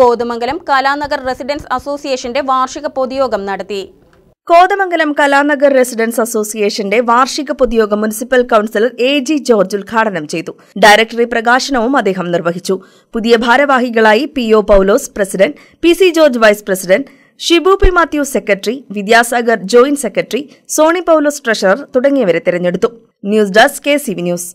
Kothamangalam കലാനഗർ residence അസോസിയേഷന്റെ വാർഷിക പൊതുയോഗം നടത്തി കോതമംഗലം കലാനഗർ റെസിഡൻസ് അസോസിയേഷന്റെ വാർഷിക പൊതുയോഗം municipal councillor A G George ഉദ്ഘാടനം ചെയ്തു ഡയറക്ടറി പ്രകാശനവും അദ്ദേഹം നിർവഹിച്ചു പുതിയ ഭാരവാഹികളായി P O Paulose president P C George vice president Shibu P Mathew secretary Vidyasagar joint secretary Sony Paulose treasurer തുടങ്ങിയവരെ തെരഞ്ഞെടുത്തു news desk K C V news